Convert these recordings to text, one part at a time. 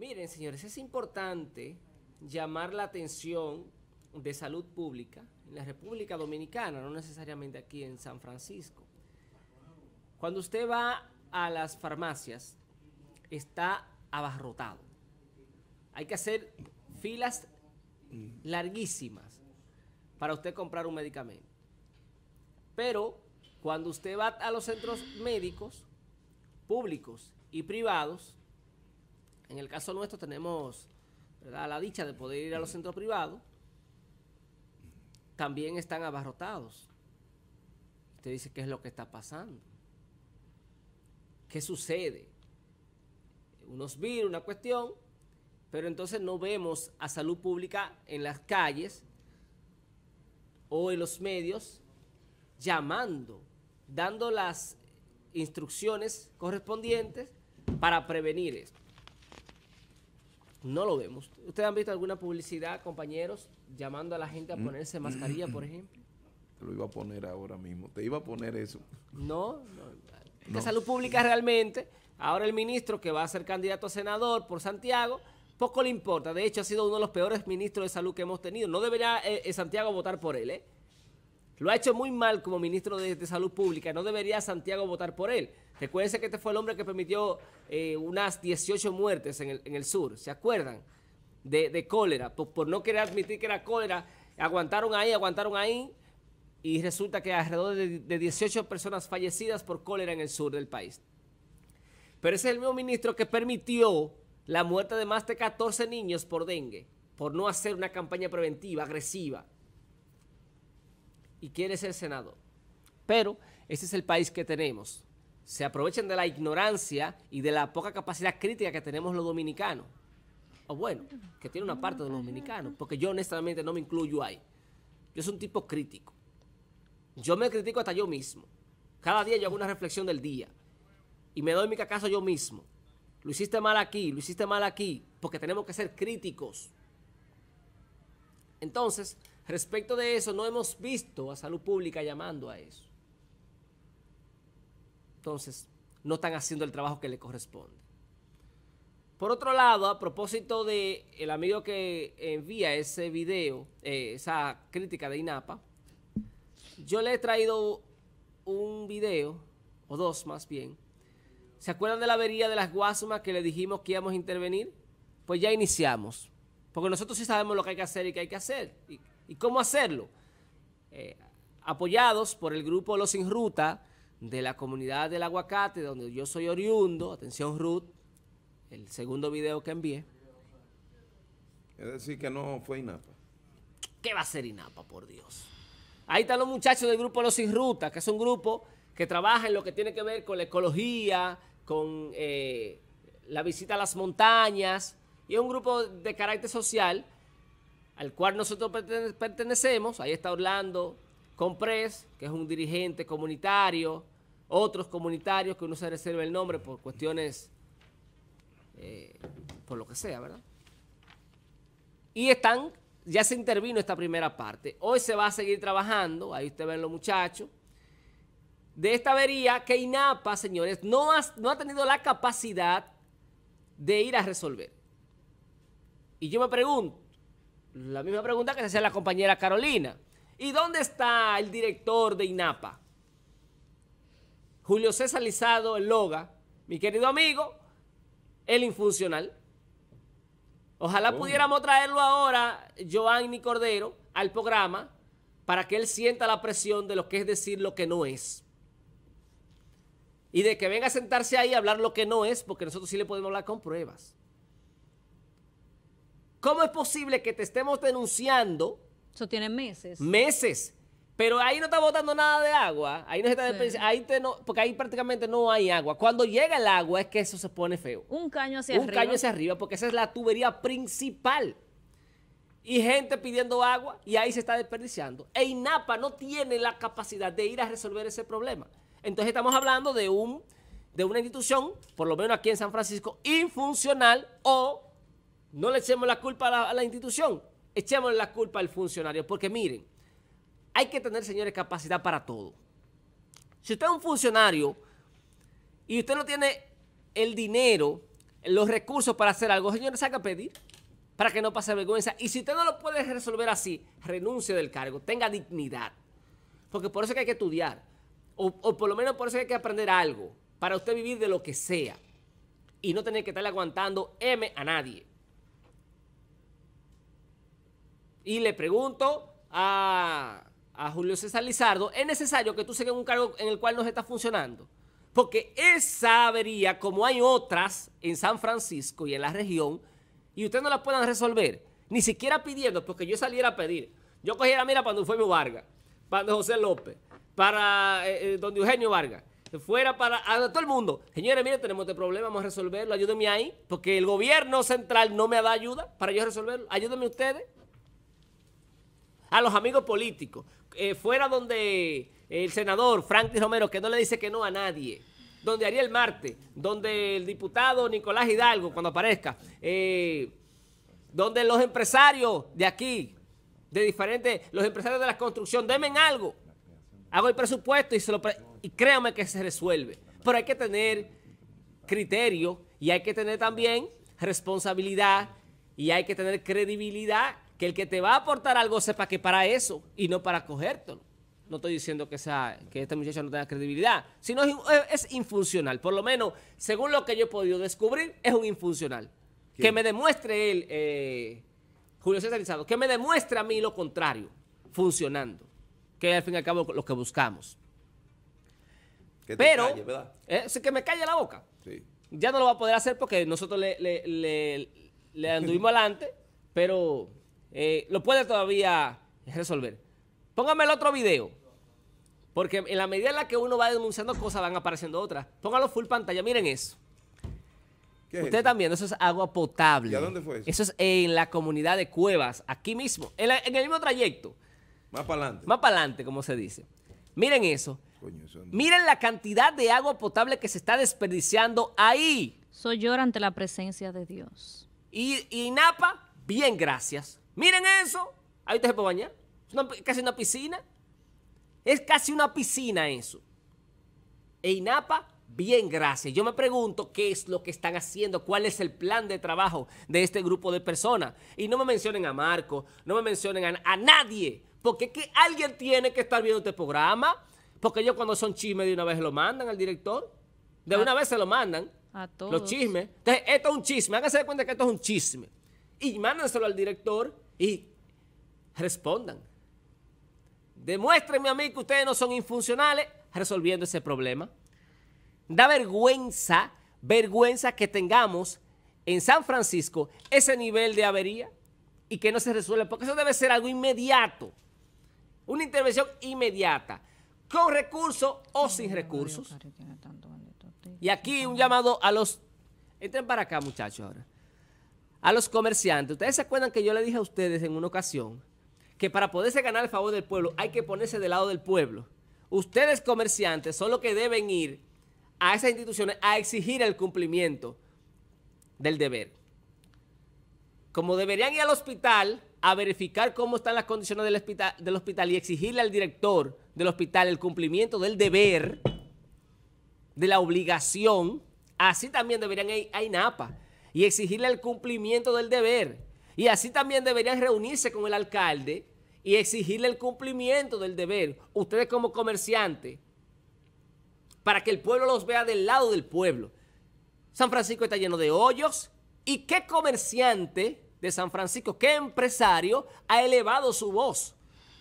Miren, señores, es importante llamar la atención de salud pública en la República Dominicana, no necesariamente aquí en San Francisco. Cuando usted va a las farmacias, está abarrotado. Hay que hacer filas larguísimas para usted comprar un medicamento. Pero cuando usted va a los centros médicos públicos y privados, en el caso nuestro tenemos la dicha de poder ir a los centros privados. También están abarrotados. Usted dice qué es lo que está pasando. ¿Qué sucede? Unos virus, una cuestión, pero entonces no vemos a salud pública en las calles o en los medios llamando, dando las instrucciones correspondientes para prevenir esto. No lo vemos. ¿Ustedes han visto alguna publicidad, compañeros, llamando a la gente a mm. ponerse mascarilla, por ejemplo? Te lo iba a poner ahora mismo. Te iba a poner eso. No, no. La salud pública realmente. Ahora el ministro que va a ser candidato a senador por Santiago, poco le importa. De hecho, ha sido uno de los peores ministros de salud que hemos tenido. No debería eh, eh, Santiago votar por él, ¿eh? Lo ha hecho muy mal como ministro de, Salud Pública. No debería Santiago votar por él. Recuérdense que este fue el hombre que permitió eh, unas 18 muertes en el, sur. ¿Se acuerdan? De, cólera. Por, por no querer admitir que era cólera, aguantaron ahí, aguantaron ahí y resulta que alrededor de, 18 personas fallecidas por cólera en el sur del país. Pero ese es el mismo ministro que permitió la muerte de más de 14 niños por dengue, por no hacer una campaña preventiva, agresiva y quiere ser senador. Pero ese es el país que tenemos. Se aprovechan de la ignorancia y de la poca capacidad crítica que tenemos los dominicanos. O bueno, que tiene una parte de los dominicanos, porque yo honestamente no me incluyo ahí. Yo soy un tipo crítico. Yo me critico hasta yo mismo. Cada día yo hago una reflexión del día y me doy mi cacazo yo mismo. Lo hiciste mal aquí, lo hiciste mal aquí, porque tenemos que ser críticos. Entonces, Respecto de eso, no hemos visto a salud pública llamando a eso. Entonces, no están haciendo el trabajo que le corresponde. Por otro lado, a propósito de el amigo que envía ese video, eh, esa crítica de INAPA, yo le he traído un video, o dos más bien. ¿Se acuerdan de la avería de las Guasumas que le dijimos que íbamos a intervenir? Pues ya iniciamos. Porque nosotros sí sabemos lo que hay que hacer y qué hay que hacer. ¿Y cómo hacerlo? Eh, apoyados por el grupo Los Sin Ruta de la comunidad del aguacate, donde yo soy oriundo, atención Ruth, el segundo video que envié. Es decir, que no fue INAPA. ¿Qué va a ser INAPA, por Dios? Ahí están los muchachos del grupo Los Sin Ruta, que es un grupo que trabaja en lo que tiene que ver con la ecología, con eh, la visita a las montañas, y es un grupo de carácter social al cual nosotros pertenecemos, ahí está Orlando Comprés, que es un dirigente comunitario, otros comunitarios que uno se reserva el nombre por cuestiones, eh, por lo que sea, ¿verdad? Y están, ya se intervino esta primera parte. Hoy se va a seguir trabajando, ahí ustedes ven los muchachos, de esta avería que INAPA, señores, no no ha tenido la capacidad de ir a resolver. Y yo me pregunto, la misma pregunta que se hacía la compañera Carolina. ¿Y dónde está el director de INAPA? Julio César Lizado el Loga, mi querido amigo, el infuncional. Ojalá oh. pudiéramos traerlo ahora, Joanny Cordero, al programa para que él sienta la presión de lo que es decir lo que no es. Y de que venga a sentarse ahí a hablar lo que no es, porque nosotros sí le podemos hablar con pruebas. ¿Cómo es posible que te estemos denunciando? Eso tiene meses. Meses. Pero ahí no está botando nada de agua. Ahí no se está desperdiciando. porque ahí prácticamente no hay agua. Cuando llega el agua es que eso se pone feo. Un caño hacia arriba. Un caño hacia arriba porque esa es la tubería principal. Y gente pidiendo agua y ahí se está desperdiciando. E INAPA no tiene la capacidad de ir a resolver ese problema. Entonces estamos hablando de un de una institución, por lo menos aquí en San Francisco, infuncional o no le echemos la culpa a la, institución, echemos la culpa al funcionario. Porque miren, hay que tener, señores, capacidad para todo. Si usted es un funcionario y usted no tiene el dinero, los recursos para hacer algo, señores, saca a pedir para que no pase vergüenza. Y si usted no lo puede resolver así, renuncie del cargo, tenga dignidad. Porque por eso que hay que estudiar. O, por lo menos por eso que hay que aprender algo. Para usted vivir de lo que sea. Y no tener que estarle aguantando M a nadie y le pregunto a, Julio César Lizardo, ¿es necesario que tú sigas un cargo en el cual no se está funcionando? Porque esa avería, como hay otras en San Francisco y en la región, y ustedes no la puedan resolver, ni siquiera pidiendo, porque yo saliera a pedir. Yo cogiera, mira, para mi Vargas, para José López, para eh, eh, donde Eugenio Vargas, fuera para todo el mundo. Señores, mire, tenemos este problema, vamos a resolverlo, ayúdenme ahí, porque el gobierno central no me da ayuda para yo resolverlo. Ayúdenme ustedes a los amigos políticos. Eh, fuera donde el senador Franklin Romero, que no le dice que no a nadie. Donde Ariel Marte, donde el diputado Nicolás Hidalgo, cuando aparezca. Eh, donde los empresarios de aquí, de diferentes, los empresarios de la construcción, demen algo. Hago el presupuesto y, se lo y créanme que se resuelve. Pero hay que tener criterio y hay que tener también responsabilidad y hay que tener credibilidad que el que te va a aportar algo sepa que para eso y no para cogértelo. No estoy diciendo que, sea, que esta muchacha no tenga credibilidad, sino es, es, infuncional. Por lo menos, según lo que yo he podido descubrir, es un infuncional. Que me demuestre él, eh, Julio César Lizardo, que me demuestre a mí lo contrario, funcionando. Que al fin y al cabo lo que buscamos. Pero, eh, que me calle la boca. Ya no lo va a poder hacer porque nosotros le, le anduvimos adelante, pero eh, lo puede todavía resolver. Póngame el otro video. Porque en la medida en la que uno va denunciando cosas, van apareciendo otras. Póngalo full pantalla, miren eso. Ustedes también, eso es agua potable. ¿Y dónde fue eso? Eso es en la comunidad de Cuevas, aquí mismo, en, el mismo trayecto. Más para adelante. Más para adelante, como se dice. Miren eso. Miren la cantidad de agua potable que se está desperdiciando ahí. Soy yo ante la presencia de Dios. Y, y Napa, Bien, gracias. Miren eso. Ahí te se puede bañar. Es casi una piscina. Es casi una piscina eso. E INAPA, bien, gracias. Yo me pregunto qué es lo que están haciendo, cuál es el plan de trabajo de este grupo de personas. Y no me mencionen a Marco, no me mencionen a, nadie, porque es que alguien tiene que estar viendo este programa, porque ellos cuando son chismes de una vez lo mandan al director, de una vez se lo mandan. A todos. Los chismes. Entonces, esto es un chisme, háganse de cuenta que esto es un chisme y mándenselo al director y respondan. Demuéstrenme a mí que ustedes no son infuncionales resolviendo ese problema. Da vergüenza, vergüenza que tengamos en San Francisco ese nivel de avería y que no se resuelva, porque eso debe ser algo inmediato, una intervención inmediata, con recursos o sin recursos. Y aquí un llamado a los... Entren para acá, muchachos, ahora a los comerciantes. Ustedes se acuerdan que yo le dije a ustedes en una ocasión que para poderse ganar el favor del pueblo hay que ponerse del lado del pueblo. Ustedes comerciantes son los que deben ir a esas instituciones a exigir el cumplimiento del deber. Como deberían ir al hospital a verificar cómo están las condiciones del hospital, del hospital y exigirle al director del hospital el cumplimiento del deber, de la obligación, así también deberían ir a INAPA y exigirle el cumplimiento del deber. Y así también deberían reunirse con el alcalde y exigirle el cumplimiento del deber, ustedes como comerciantes, para que el pueblo los vea del lado del pueblo. San Francisco está lleno de hoyos y qué comerciante de San Francisco, qué empresario ha elevado su voz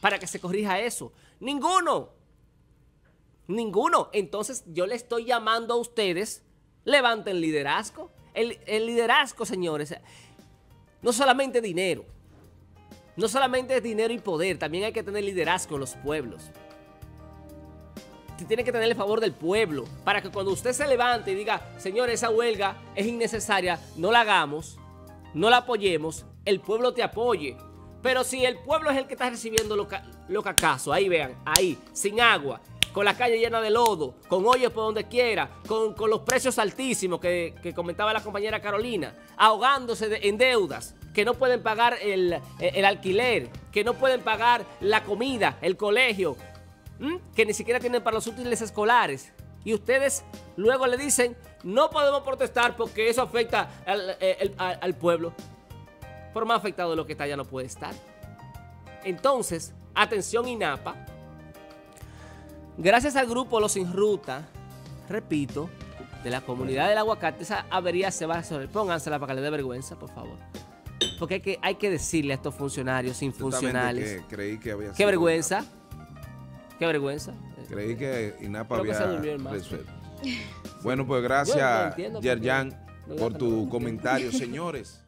para que se corrija eso. Ninguno, ninguno. Entonces yo le estoy llamando a ustedes, levanten liderazgo, el, liderazgo, señores, no solamente dinero. No solamente es dinero y poder, también hay que tener liderazgo en los pueblos. Tiene que tener el favor del pueblo para que cuando usted se levante y diga, señores, esa huelga es innecesaria, no la hagamos, no la apoyemos, el pueblo te apoye. Pero si el pueblo es el que está recibiendo lo, que lo ahí vean, ahí, sin agua, con la calle llena de lodo, con hoyos por donde quiera, con, los precios altísimos que, comentaba la compañera Carolina, ahogándose en deudas, que no pueden pagar e, el, alquiler, que no pueden pagar la comida, el colegio, que ni siquiera tienen para los útiles escolares. Y ustedes luego le dicen, no podemos protestar porque eso afecta al, e, al pueblo. Por más afectado de lo que está ya no puede estar. Entonces, atención INAPA, Gracias al grupo Los Sin Ruta, repito, de la comunidad del aguacate, esa avería se va a resolver. Póngansela para que le dé vergüenza, por favor. Porque hay que, decirle a estos funcionarios infuncionales. Que Qué vergüenza. Qué vergüenza. Creí que INAPA había Bueno, pues gracias, Yerjan, por tu comentario, señores.